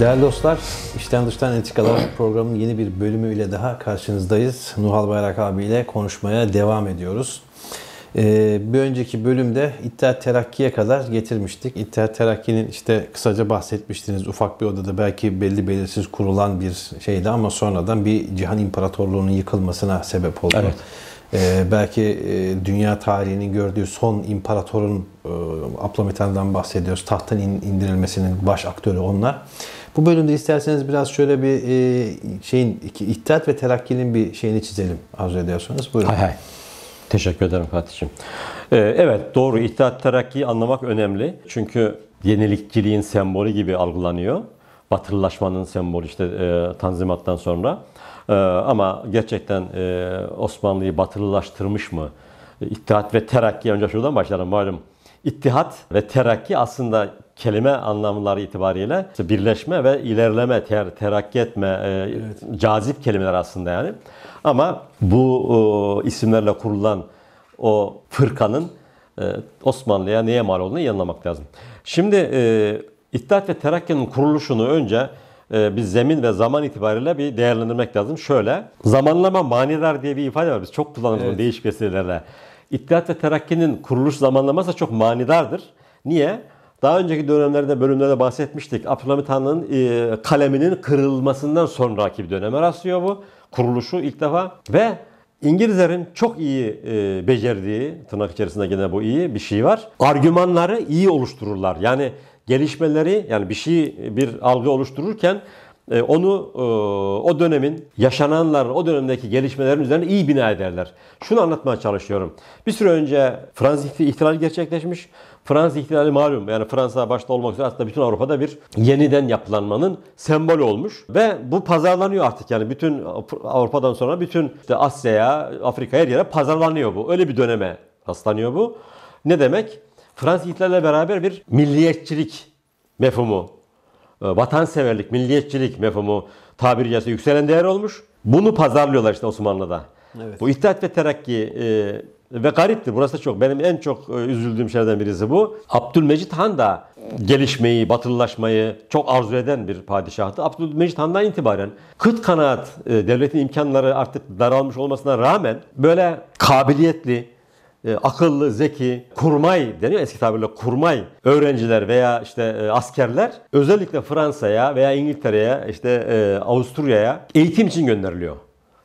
Değerli dostlar, İşten Dıştan Etikalar programının yeni bir bölümüyle daha karşınızdayız. Nuhal Bayrak abiyle konuşmaya devam ediyoruz. Ee, bir önceki bölümde İttihat Terakki'ye kadar getirmiştik. İttihat Terakki'nin işte kısaca bahsetmiştiniz ufak bir odada belki belli belirsiz kurulan bir şeydi ama sonradan bir Cihan İmparatorluğu'nun yıkılmasına sebep oldu. Evet. Ee, belki e, dünya tarihinin gördüğü son imparatorun e, Aplametan'dan bahsediyoruz. Tahtın in, indirilmesinin baş aktörü onlar. Bu bölümde isterseniz biraz şöyle bir e, şeyin ihtilat ve terakkinin bir şeyini çizelim arzu ediyorsanız. Buyurun. Hay hay. Teşekkür ederim Fatih'ciğim. Ee, evet doğru İttihat Terakki'yi anlamak önemli. Çünkü yenilikçiliğin sembolü gibi algılanıyor. Batılılaşmanın sembolü işte e, Tanzimat'tan sonra. E, ama gerçekten e, Osmanlı'yı batılılaştırmış mı? E, İttihat ve Terakki önce şuradan başlayalım malum. İttihat ve terakki aslında kelime anlamları itibariyle işte birleşme ve ilerleme, ter, terakki etme, e, evet. cazip kelimeler aslında yani. Ama bu e, isimlerle kurulan o fırkanın e, Osmanlı'ya neye mal olduğunu iyi anlamak lazım. Şimdi e, İttihat ve Terakki'nin kuruluşunu önce e, biz zemin ve zaman itibariyle bir değerlendirmek lazım. Şöyle, zamanlama manidar diye bir ifade var. Biz çok kullanırız evet. değişik vesilelerle. İttihat ve Terakki'nin kuruluş zamanlaması da çok manidardır. Niye? Daha önceki dönemlerde, bölümlerde bahsetmiştik. Abdülhamit Han'ın e, kaleminin kırılmasından sonraki bir döneme rastlıyor bu. Kuruluşu ilk defa ve İngilizlerin çok iyi e, becerdiği, tırnak içerisinde gene bu iyi bir şey var. Argümanları iyi oluştururlar. Yani gelişmeleri, yani bir şey, bir algı oluştururken e, onu e, o dönemin yaşananlar, o dönemdeki gelişmelerin üzerine iyi bina ederler. Şunu anlatmaya çalışıyorum. Bir süre önce Fransız ihtilali gerçekleşmiş. Fransız ihtilali malum yani Fransa başta olmak üzere aslında bütün Avrupa'da bir yeniden yapılanmanın sembol olmuş ve bu pazarlanıyor artık yani bütün Avrupa'dan sonra bütün işte Asya'ya, Afrika'ya her yere pazarlanıyor bu. Öyle bir döneme rastlanıyor bu. Ne demek? Fransız ihtilalle beraber bir milliyetçilik mefhumu ee, vatanseverlik, milliyetçilik mefhumu tabiri caizse yükselen değer olmuş. Bunu pazarlıyorlar işte Osmanlı'da. Evet. Bu İttihat ve Terakki e, ve gariptir. Burası da çok. Benim en çok e, üzüldüğüm şeylerden birisi bu. Abdülmecit Han da gelişmeyi, batılılaşmayı çok arzu eden bir padişahtı. Abdülmecit Han'dan itibaren kıt kanaat, e, devletin imkanları artık daralmış olmasına rağmen böyle kabiliyetli, e, akıllı, zeki, kurmay deniyor eski tabirle kurmay öğrenciler veya işte e, askerler özellikle Fransa'ya veya İngiltere'ye işte e, Avusturya'ya eğitim için gönderiliyor.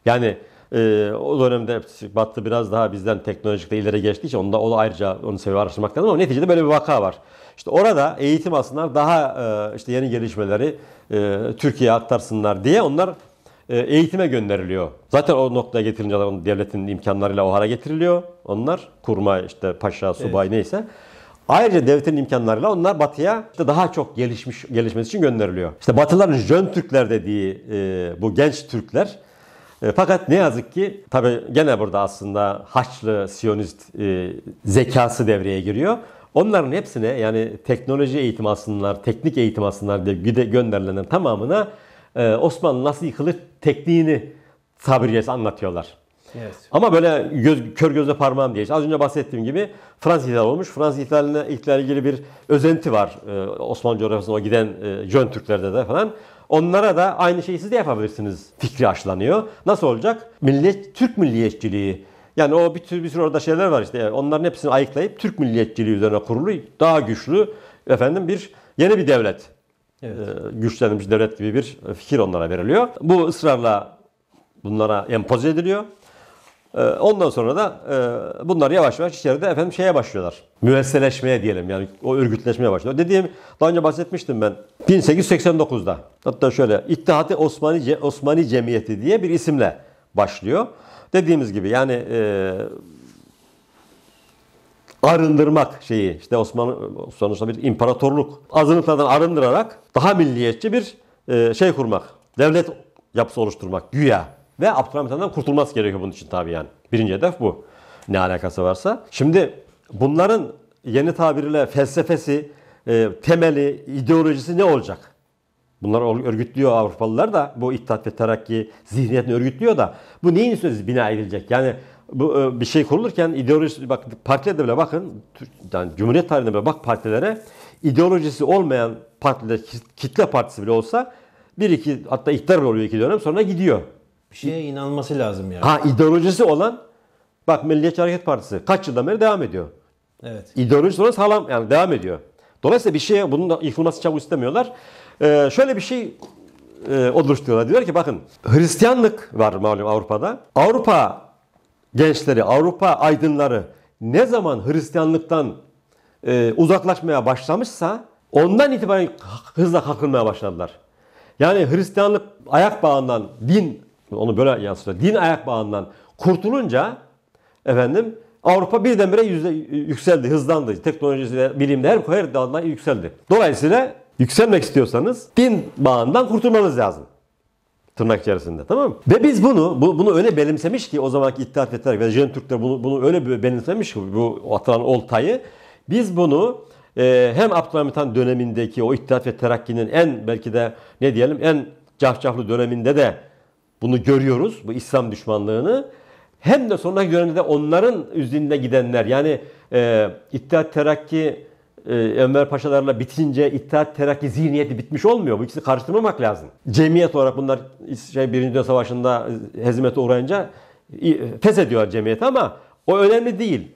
Yani e, o dönemde Batı biraz daha bizden teknolojikte ileri geçtiği için onda, o da ayrıca onu sebebi araştırmak lazım ama neticede böyle bir vaka var. İşte orada eğitim aslında daha e, işte yeni gelişmeleri e, Türkiye'ye aktarsınlar diye onlar e, eğitime gönderiliyor. Zaten o noktaya getirince adamın devletin imkanlarıyla o hale getiriliyor. Onlar kurma işte paşa, subay evet. neyse. Ayrıca devletin imkanlarıyla onlar batıya işte daha çok gelişmiş gelişmesi için gönderiliyor. İşte batıların jön Türkler dediği e, bu genç Türkler e, fakat ne yazık ki tabi gene burada aslında Haçlı Siyonist e, zekası devreye giriyor. Onların hepsine yani teknoloji eğitim alsınlar, teknik eğitim alsınlar diye gönderilenlerin tamamına ee, Osmanlı nasıl yıkılır tekniğini tabiriyle anlatıyorlar. Evet. Ama böyle göz, kör gözle parmağım diye. Az önce bahsettiğim gibi Fransız ihlal olmuş. Fransız ihlaline ihlal ilgili bir özenti var. Ee, Osmanlı coğrafyasına o giden e, Jön Türklerde de falan. Onlara da aynı şeyi siz de yapabilirsiniz. Fikri aşılanıyor. Nasıl olacak? Millet Türk milliyetçiliği. Yani o bir tür bir sürü orada şeyler var işte. onların hepsini ayıklayıp Türk milliyetçiliği üzerine kurulu daha güçlü efendim bir yeni bir devlet evet. Ee, güçlenmiş devlet gibi bir fikir onlara veriliyor. Bu ısrarla bunlara empoze ediliyor. Ee, ondan sonra da e, bunlar yavaş yavaş içeride efendim şeye başlıyorlar. Müesseleşmeye diyelim yani o örgütleşmeye başlıyor. Dediğim daha önce bahsetmiştim ben 1889'da hatta şöyle İttihat-ı Osmani, Osmani Cemiyeti diye bir isimle başlıyor. Dediğimiz gibi yani e, arındırmak şeyi. İşte Osmanlı sonuçta bir imparatorluk. Azınlıklardan arındırarak daha milliyetçi bir e, şey kurmak. Devlet yapısı oluşturmak güya. Ve Abdülhamit Han'dan kurtulması gerekiyor bunun için tabii yani. Birinci hedef bu. Ne alakası varsa. Şimdi bunların yeni tabirle felsefesi, e, temeli, ideolojisi ne olacak? Bunlar örgütlüyor Avrupalılar da bu İttihat ve Terakki zihniyetini örgütlüyor da bu neyin sözü bina edilecek? Yani bu e, bir şey kurulurken ideoloji bak partilerde bile bakın yani Cumhuriyet tarihinde bile bak partilere ideolojisi olmayan partiler kitle partisi bile olsa bir iki hatta iktidar oluyor iki dönem sonra gidiyor. Bir şeye inanması lazım yani. Ha ideolojisi olan bak Milliyetçi Hareket Partisi kaç yıldan beri devam ediyor. Evet. İdeolojisi olan sağlam yani devam ediyor. Dolayısıyla bir şeye bunun da yıkılması çabuk istemiyorlar. Ee, şöyle bir şey e, oluşturuyorlar. Diyor ki bakın Hristiyanlık var malum Avrupa'da. Avrupa gençleri, Avrupa aydınları ne zaman Hristiyanlıktan e, uzaklaşmaya başlamışsa ondan itibaren hızla kalkınmaya başladılar. Yani Hristiyanlık ayak bağından, din, onu böyle yansıtıyor, din ayak bağından kurtulunca efendim Avrupa birdenbire yüzde, yükseldi, hızlandı. Teknolojisiyle, bilimde her, her dalda yükseldi. Dolayısıyla yükselmek istiyorsanız din bağından kurtulmanız lazım. Tırnak içerisinde tamam mı? Ve biz bunu bu, bunu öyle benimsemiş ki o zamanki İttihat ve Fethiler ve Jön Türkler bunu, bunu öyle benimsemiş ki bu atılan oltayı. Biz bunu e, hem Abdülhamit Han dönemindeki o İttihat ve Terakki'nin en belki de ne diyelim en cafcaflı döneminde de bunu görüyoruz. Bu İslam düşmanlığını. Hem de sonraki dönemde de onların üzerinde gidenler yani e, İttihat Terakki Ömer e, Paşalarla bitince İttihat Terakki zihniyeti bitmiş olmuyor. Bu ikisini karıştırmamak lazım. Cemiyet olarak bunlar şey, Birinci Dünya Savaşı'nda e, hezimete uğrayınca pes e, ediyor cemiyet ama o önemli değil.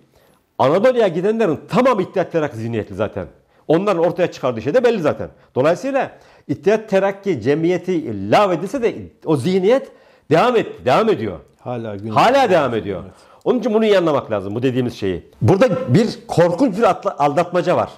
Anadolu'ya gidenlerin tamamı İttihat Terakki zihniyetli zaten. Onların ortaya çıkardığı şey de belli zaten. Dolayısıyla İttihat Terakki cemiyeti lav edilse de o zihniyet devam etti, devam ediyor. Hala, gün Hala devam ediyor. Evet. Onun için bunu iyi anlamak lazım bu dediğimiz şeyi. Burada bir korkunç bir atla, aldatmaca var.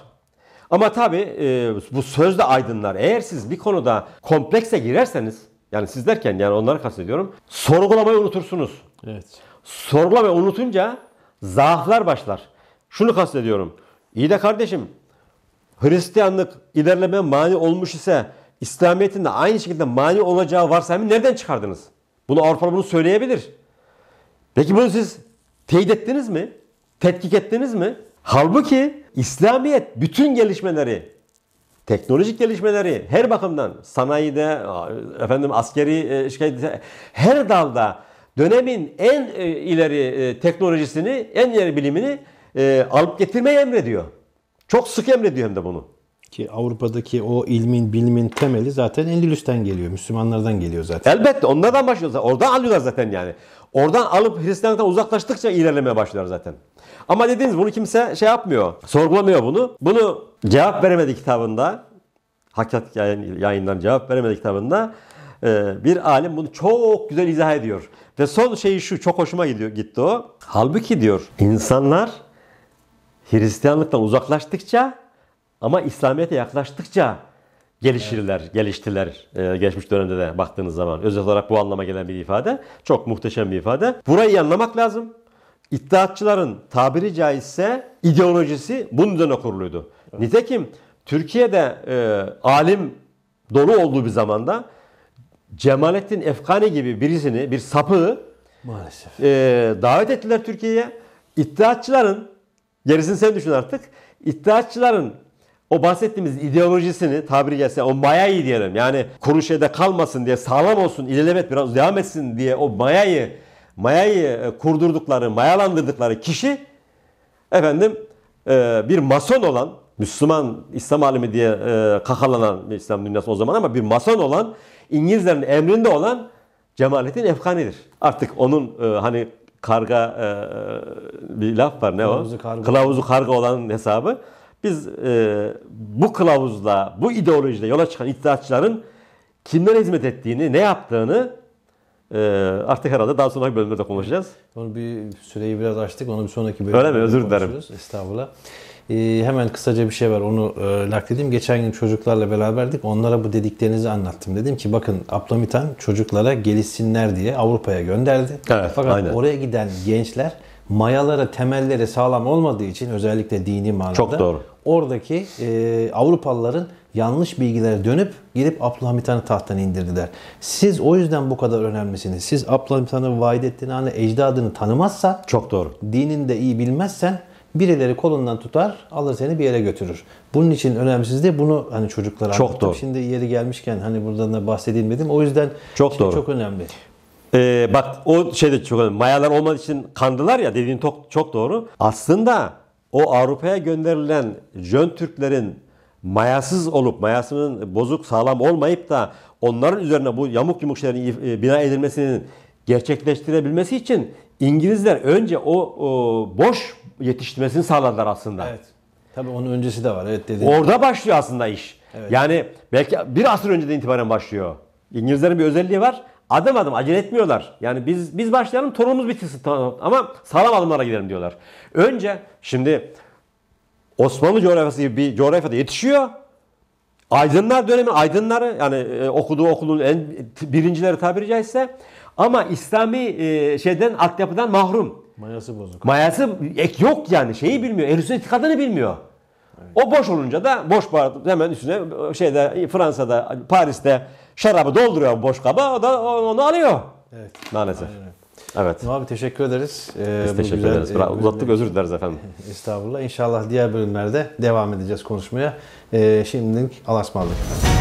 Ama tabii e, bu sözde aydınlar eğer siz bir konuda komplekse girerseniz yani siz derken yani onları kastediyorum sorgulamayı unutursunuz. Evet. Sorgulamayı unutunca zaaflar başlar. Şunu kastediyorum. İyi de kardeşim Hristiyanlık ilerleme mani olmuş ise İslamiyet'in de aynı şekilde mani olacağı varsayımı nereden çıkardınız? Bunu Avrupa bunu söyleyebilir. Peki bunu siz teyit ettiniz mi? Tetkik ettiniz mi? Halbuki İslamiyet bütün gelişmeleri, teknolojik gelişmeleri her bakımdan sanayide, efendim askeri e, şikayet, her dalda dönemin en e, ileri e, teknolojisini, en ileri bilimini alıp getirmeyi emrediyor. Çok sık emrediyor hem de bunu. Ki Avrupa'daki o ilmin, bilimin temeli zaten Endülüs'ten geliyor. Müslümanlardan geliyor zaten. Elbette onlardan başlıyor. Oradan alıyorlar zaten yani. Oradan alıp Hristiyanlıktan uzaklaştıkça ilerlemeye başlar zaten. Ama dediğiniz bunu kimse şey yapmıyor. Sorgulamıyor bunu. Bunu cevap veremedi kitabında. Hakikat yayından cevap veremedi kitabında e, bir alim bunu çok güzel izah ediyor. Ve son şeyi şu çok hoşuma gidiyor gitti o. Halbuki diyor insanlar Hristiyanlıktan uzaklaştıkça ama İslamiyet'e yaklaştıkça gelişirler, evet. geliştiler e, geçmiş dönemde de baktığınız zaman. Özel olarak bu anlama gelen bir ifade. Çok muhteşem bir ifade. Burayı anlamak lazım. İttihatçıların tabiri caizse ideolojisi bunun üzerine kuruluydu. Evet. Nitekim Türkiye'de e, alim dolu olduğu bir zamanda Cemalettin Efkani gibi birisini, bir sapı Maalesef. E, davet ettiler Türkiye'ye. İttihatçıların, gerisini sen düşün artık, İttihatçıların o bahsettiğimiz ideolojisini tabiri caizse o mayayı diyelim yani kuru şeyde kalmasın diye sağlam olsun ilelemet biraz devam etsin diye o mayayı mayayı e, kurdurdukları mayalandırdıkları kişi efendim e, bir mason olan Müslüman İslam alimi diye e, kakalanan İslam dünyası o zaman ama bir mason olan İngilizlerin emrinde olan Cemalettin Efkani'dir. Artık onun hani karga bir laf var ne Kılavuzu o? Karga. Kılavuzu karga olan hesabı. Biz e, bu kılavuzla, bu ideolojide yola çıkan iddiaçların kimlere hizmet ettiğini, ne yaptığını e, artık herhalde daha sonraki bölümlerde konuşacağız. Onu bir süreyi biraz açtık. Onu bir sonraki bölümde Öyle mi? Özür dilerim. Estağfurullah. Ee, hemen kısaca bir şey var onu e, nakledeyim. Geçen gün çocuklarla beraberdik. Onlara bu dediklerinizi anlattım. Dedim ki bakın Ablamiten çocuklara gelişsinler diye Avrupa'ya gönderdi. Evet, Fakat aynen. oraya giden gençler mayalara, temelleri sağlam olmadığı için özellikle dini manada Çok doğru oradaki e, Avrupalıların yanlış bilgilere dönüp gelip Abdülhamit Han'ı tahttan indirdiler. Siz o yüzden bu kadar önemlisiniz. Siz Abdülhamit Han'ı Vahidettin Han'ı ecdadını tanımazsa çok doğru. Dinini de iyi bilmezsen birileri kolundan tutar, alır seni bir yere götürür. Bunun için önemsiz de bunu hani çocuklara çok anlattım. doğru. Şimdi yeri gelmişken hani buradan da bahsedilmedim. O yüzden çok şey doğru. çok önemli. Ee, bak o şey de çok önemli. Mayalar olmadığı için kandılar ya dediğin çok, çok doğru. Aslında o Avrupa'ya gönderilen Jön Türklerin mayasız olup, mayasının bozuk sağlam olmayıp da onların üzerine bu yamuk yumuk şeylerin e, bina edilmesinin gerçekleştirebilmesi için İngilizler önce o, o boş yetiştirmesini sağladılar aslında. Evet. Tabii onun öncesi de var. Evet dedi. Orada başlıyor aslında iş. Evet. Yani belki bir asır önceden itibaren başlıyor. İngilizlerin bir özelliği var. Adım adım acele etmiyorlar. Yani biz biz başlayalım torunumuz bitirsin tamam. ama sağlam adımlara gidelim diyorlar. Önce şimdi Osmanlı coğrafyası gibi bir coğrafyada yetişiyor. Aydınlar dönemin aydınları yani e, okuduğu okulun en birincileri tabiri caizse ama İslami e, şeyden altyapıdan mahrum. Mayası bozuk. Mayası ek yok yani şeyi bilmiyor. Erüsün itikadını bilmiyor. Evet. O boş olunca da boş hemen üstüne şeyde Fransa'da Paris'te Şarabı dolduruyor boş kaba o da onu alıyor. Evet. Maalesef. Evet. Nuh abi teşekkür ederiz. Ee, Biz teşekkür güzel, ederiz. E, Bıra- uzattık özür dileriz efendim. Estağfurullah. İnşallah diğer bölümlerde devam edeceğiz konuşmaya. Ee, şimdilik Allah'a ısmarladık.